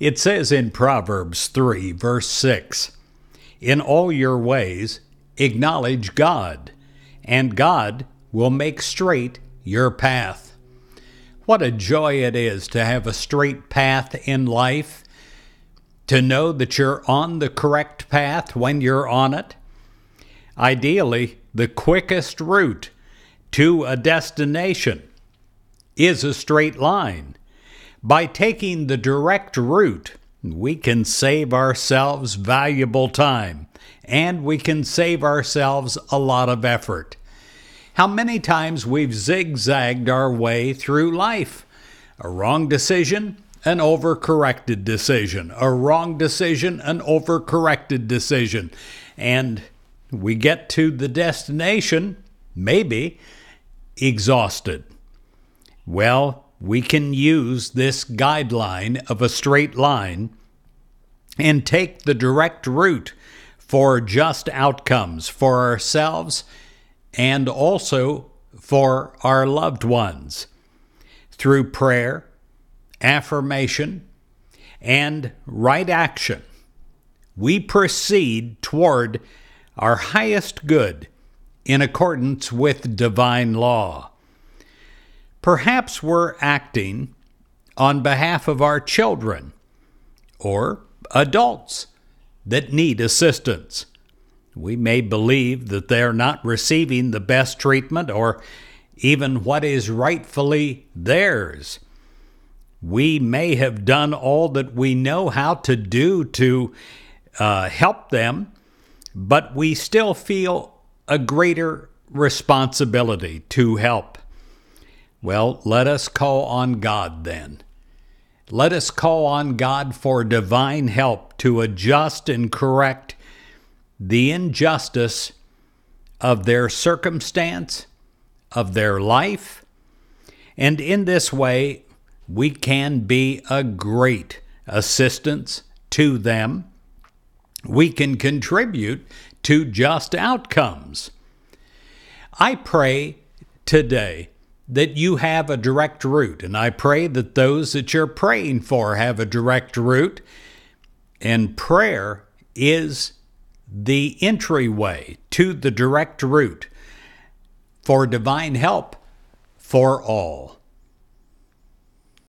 It says in Proverbs 3, verse 6 In all your ways, acknowledge God, and God will make straight your path. What a joy it is to have a straight path in life, to know that you're on the correct path when you're on it. Ideally, the quickest route to a destination is a straight line. By taking the direct route, we can save ourselves valuable time and we can save ourselves a lot of effort. How many times we've zigzagged our way through life? A wrong decision, an overcorrected decision, a wrong decision, an overcorrected decision. And we get to the destination, maybe, exhausted. Well, we can use this guideline of a straight line and take the direct route for just outcomes for ourselves and also for our loved ones through prayer, affirmation, and right action. We proceed toward our highest good in accordance with divine law. Perhaps we're acting on behalf of our children or adults that need assistance. We may believe that they're not receiving the best treatment or even what is rightfully theirs. We may have done all that we know how to do to uh, help them, but we still feel a greater responsibility to help. Well, let us call on God then. Let us call on God for divine help to adjust and correct the injustice of their circumstance, of their life. And in this way, we can be a great assistance to them. We can contribute to just outcomes. I pray today that you have a direct route. And I pray that those that you're praying for have a direct route. And prayer is the entryway to the direct route for divine help for all.